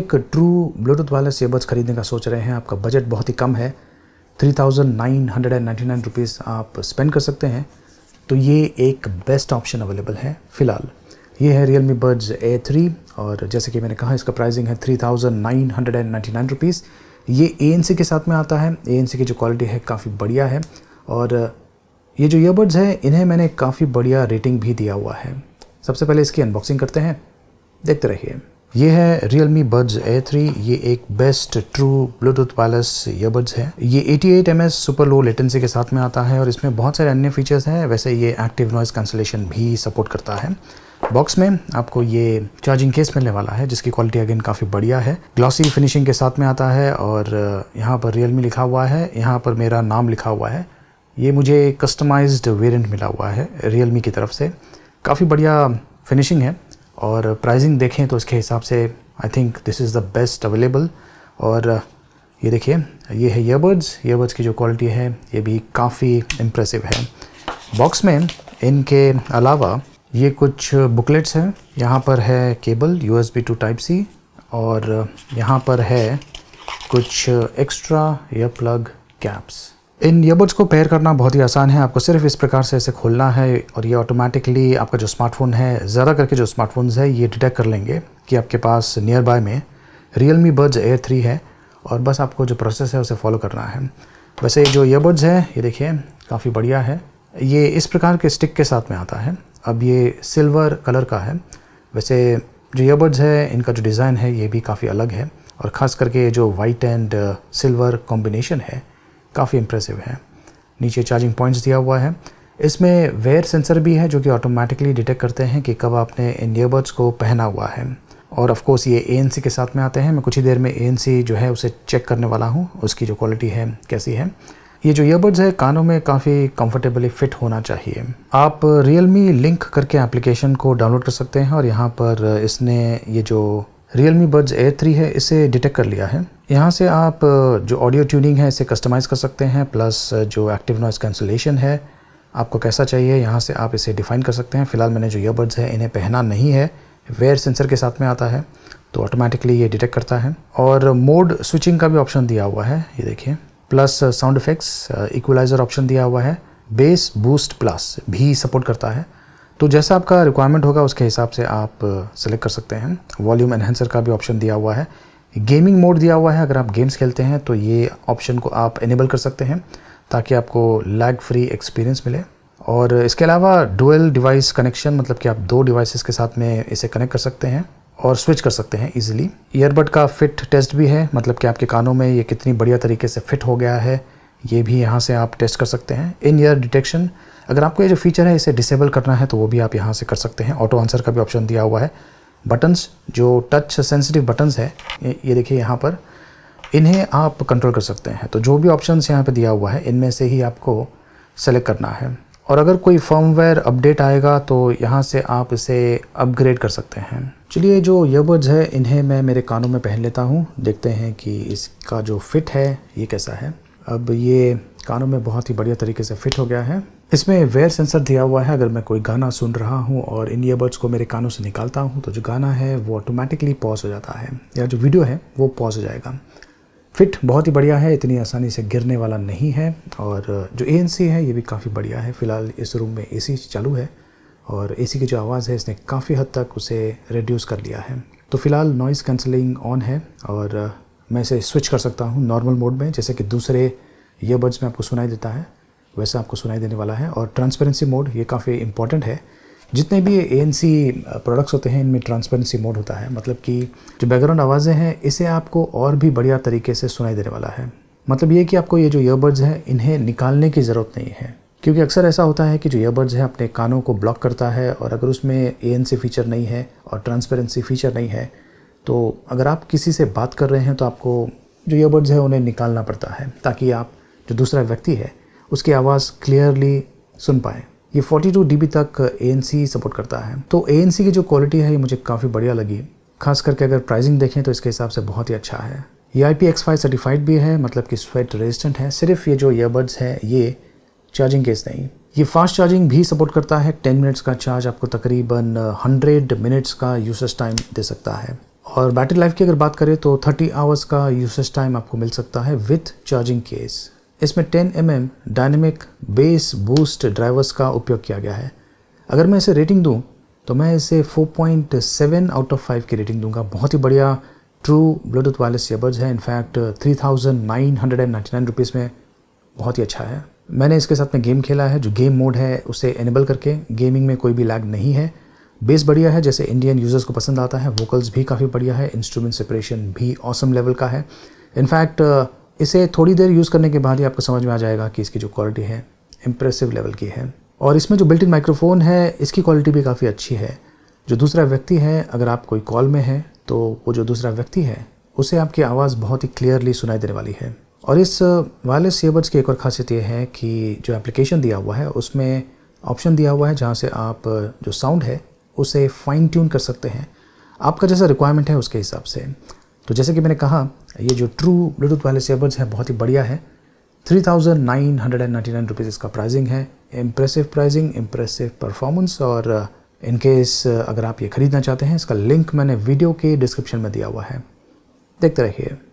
एक true Bluetooth wireless earbuds खरीदने का सोच रहे हैं आपका बजट बहुत ही कम है three thousand nine hundred and ninety nine rupees आप स्पेंड कर सकते हैं तो ये एक बेस्ट ऑप्शन अवेलेबल है फ़िलहाल ये है Realme buds A three और जैसे कि मैंने कहा इसका प्राइसिंग है three thousand nine hundred and ninety nine rupees ये ए एन सी के साथ में आता है ए एन सी की जो क्वालिटी है काफ़ी बढ़िया है और ये जो ईयरबड्स हैं इन्हें मैंने काफ़ी बढ़िया रेटिंग भी दिया हुआ है सबसे पहले इसकी अनबॉक्सिंग करते हैं देखते रहिए ये है Realme Buds A3 ये एक best true Bluetooth wireless earbuds है ये 88 एम सुपर लो लेटेंसी के साथ में आता है और इसमें बहुत सारे अन्य फीचर्स हैं वैसे ये एक्टिव नॉइज़ कैंसलेशन भी सपोर्ट करता है बॉक्स में आपको ये चार्जिंग केस मिलने वाला है जिसकी क्वालिटी अगेन काफ़ी बढ़िया है ग्लॉसी फिनिशिंग के साथ में आता है और यहाँ पर रियलमी लिखा हुआ है यहाँ पर मेरा नाम लिखा हुआ है ये मुझे कस्टमाइज्ड वेरिएंट मिला हुआ है रियलमी की तरफ से काफ़ी बढ़िया फिनिशिंग है और प्राइसिंग देखें तो उसके हिसाब से I think this is the best available और uh, ये देखिए ये है ईयरबड्स ईयरबड्स की जो क्वालिटी है ये भी काफ़ी इम्प्रेसिव है बॉक्स में इनके अलावा ये कुछ बुकलेट्स हैं यहाँ पर है cable U S B to type C और uh, यहाँ पर है कुछ एक्स्ट्रा ईयर प्लग कैप्स इन ईयरबड्स को पेयर करना बहुत ही आसान है आपको सिर्फ इस प्रकार से इसे खोलना है और ये ऑटोमेटिकली आपका जो स्मार्टफोन है ज़्यादा करके जो स्मार्टफोन्स है ये डिटेक्ट कर लेंगे कि आपके पास नियर बाय में Realme buds air three है और बस आपको जो प्रोसेस है उसे फॉलो करना है वैसे जो ईयरबड्स है ये देखिए काफ़ी बढ़िया है ये इस प्रकार के स्टिक के साथ में आता है अब ये सिल्वर कलर का है वैसे जो ईयरबड्स है इनका जो डिज़ाइन है ये भी काफ़ी अलग है और ख़ास करके जो वाइट एंड सिल्वर कॉम्बिनेशन है काफ़ी इंप्रेसिव है नीचे चार्जिंग पॉइंट्स दिया हुआ है इसमें वेयर सेंसर भी है जो कि ऑटोमेटिकली डिटेक्ट करते हैं कि कब आपने इन ईयरबड्स को पहना हुआ है और ऑफ़ कोर्स ये ए के साथ में आते हैं मैं कुछ ही देर में ए जो है उसे चेक करने वाला हूँ उसकी जो क्वालिटी है कैसी है ये जो ईयरबड्स है कानों में काफ़ी कंफर्टेबली फिट होना चाहिए आप Realme लिंक करके एप्लीकेशन को डाउनलोड कर सकते हैं और यहाँ पर इसने ये जो Realme बड्स Air थ्री है इसे डिटेक्ट कर लिया है यहाँ से आप जो ऑडियो ट्यूनिंग है इसे कस्टमाइज़ कर सकते हैं प्लस जो एक्टिव नॉइस कैंसिलेशन है आपको कैसा चाहिए यहाँ से आप इसे डिफ़ाइन कर सकते हैं फ़िलहाल मैंने जो ईयरबड्स है इन्हें पहना नहीं है वेयर सेंसर के साथ में आता है तो ऑटोमेटिकली ये डिटेक्ट करता है और मोड स्विचिंग का भी ऑप्शन दिया हुआ है ये देखिए plus sound effects equaliser option दिया हुआ है बेस बूस्ट प्लस भी सपोर्ट करता है तो जैसा आपका रिक्वायरमेंट होगा उसके हिसाब से आप सेलेक्ट कर सकते हैं वॉल्यूम एनहेंसर का भी ऑप्शन दिया हुआ है गेमिंग मोड दिया हुआ है अगर आप गेम्स खेलते हैं तो ये ऑप्शन को आप इनेबल कर सकते हैं ताकि आपको लैग फ्री एक्सपीरियंस मिले और इसके अलावा डुअल डिवाइस कनेक्शन मतलब कि आप दो डिवाइसेस के साथ में इसे कनेक्ट कर सकते हैं और स्विच कर सकते हैं इजीली ईयरबड का फिट टेस्ट भी है मतलब कि आपके कानों में ये कितनी बढ़िया तरीके से फिट हो गया है ये भी यहाँ से आप टेस्ट कर सकते हैं इन ईयर डिटेक्शन अगर आपको ये जो फीचर है इसे डिसेबल करना है तो वो भी आप यहाँ से कर सकते हैं ऑटो आंसर का भी ऑप्शन दिया हुआ है बटन्स जो टच सेंसिटिव बटन्स है ये देखिए यहाँ पर इन्हें आप कंट्रोल कर सकते हैं तो जो भी ऑप्शंस यहाँ पे दिया हुआ है इनमें से ही आपको सेलेक्ट करना है और अगर कोई फर्मवेयर अपडेट आएगा तो यहाँ से आप इसे अपग्रेड कर सकते हैं चलिए जो ईयरबड्स है इन्हें मैं मेरे कानों में पहन लेता हूँ देखते हैं कि इसका जो फिट है ये कैसा है अब ये कानों में बहुत ही बढ़िया तरीके से फिट हो गया है इसमें वेयर सेंसर दिया हुआ है अगर मैं कोई गाना सुन रहा हूँ और इन ईयरबड्स को मेरे कानों से निकालता हूँ तो जो गाना है वो ऑटोमेटिकली पॉज हो जाता है या जो वीडियो है वो पॉज हो जाएगा फिट बहुत ही बढ़िया है इतनी आसानी से गिरने वाला नहीं है और जो ए है ये भी काफ़ी बढ़िया है फ़िलहाल इस रूम में ए चालू है और ए की जो आवाज़ है इसने काफ़ी हद तक उसे रिड्यूस कर लिया है तो फ़िलहाल नॉइज़ कैंसलिंग ऑन है और मैं इसे स्विच कर सकता हूँ नॉर्मल मोड में जैसे कि दूसरे ईयरबड्स में आपको सुनाई देता है वैसा आपको सुनाई देने वाला है और ट्रांसपेरेंसी मोड ये काफ़ी इंपॉर्टेंट है जितने भी ए प्रोडक्ट्स होते हैं इनमें ट्रांसपेरेंसी मोड होता है मतलब कि जो बैकग्राउंड आवाज़ें हैं इसे आपको और भी बढ़िया तरीके से सुनाई देने वाला है मतलब ये कि आपको ये जो ईयरबड्स हैं इन्हें निकालने की ज़रूरत नहीं है क्योंकि अक्सर ऐसा होता है कि जो ईयरबड्स हैं अपने कानों को ब्लॉक करता है और अगर उसमें ए फीचर नहीं है और ट्रांसपेरेंसी फीचर नहीं है तो अगर आप किसी से बात कर रहे हैं तो आपको जो ईयरबड्स हैं उन्हें निकालना पड़ता है ताकि आप जो दूसरा व्यक्ति है उसकी आवाज़ क्लियरली सुन पाएँ ये 42 टू तक ए सपोर्ट करता है तो ए की जो क्वालिटी है ये मुझे काफ़ी बढ़िया लगी खास करके अगर प्राइसिंग देखें तो इसके हिसाब से बहुत ही अच्छा है ये I P X five certified भी है मतलब कि स्वेट रेजिस्टेंट है सिर्फ ये जो ईयरबड्स है ये चार्जिंग केस नहीं ये फास्ट चार्जिंग भी सपोर्ट करता है 10 मिनट्स का चार्ज आपको तकरीबन 100 मिनट्स का यूसेज टाइम दे सकता है और बैटरी लाइफ की अगर बात करें तो 30 आवर्स का यूसेज टाइम आपको मिल सकता है विथ चार्जिंग केस इसमें 10 M mm dynamic bass boost drivers का उपयोग किया गया है अगर मैं इसे रेटिंग दूँ तो मैं इसे 4.7 आउट ऑफ 5 की रेटिंग दूंगा बहुत ही बढ़िया ट्रू ब्लूटूथ वायरलेस ईयरबड्स है in fact three thousand nine hundred and ninety nine rupees में बहुत ही अच्छा है मैंने इसके साथ में गेम खेला है जो गेम मोड है उसे एनेबल करके गेमिंग में कोई भी लैग नहीं है बेस बढ़िया है जैसे इंडियन यूज़र्स को पसंद आता है वोकल्स भी काफ़ी बढ़िया है इंस्ट्रूमेंट सेपरेशन भी ऑसम लेवल का है इनफैक्ट इसे थोड़ी देर यूज़ करने के बाद ही आपको समझ में आ जाएगा कि इसकी जो क्वालिटी है इम्प्रेसिव लेवल की है और इसमें जो बिल्ट इन माइक्रोफोन है इसकी क्वालिटी भी काफ़ी अच्छी है जो दूसरा व्यक्ति है अगर आप कोई कॉल में हैं तो वो जो दूसरा व्यक्ति है उसे आपकी आवाज़ बहुत ही क्लियरली सुनाई देने वाली है और इस वायरलेस ईयरबड्स की एक और खासियत ये है कि जो एप्लीकेशन दिया हुआ है उसमें ऑप्शन दिया हुआ है जहाँ से आप जो साउंड है उसे फ़ाइन ट्यून कर सकते हैं आपका जैसा रिक्वायरमेंट है उसके हिसाब से तो जैसे कि मैंने कहा ये जो ट्रू ब्लूटूथ वायरलेस ईयरबड्स हैं बहुत ही बढ़िया है three thousand nine hundred and ninety nine rupees इसका प्राइजिंग है इम्प्रेसिव प्राइजिंग इम्प्रेसिव परफॉर्मेंस और इनकेस uh, uh, अगर आप ये ख़रीदना चाहते हैं इसका लिंक मैंने वीडियो के डिस्क्रिप्शन में दिया हुआ है देखते रहिए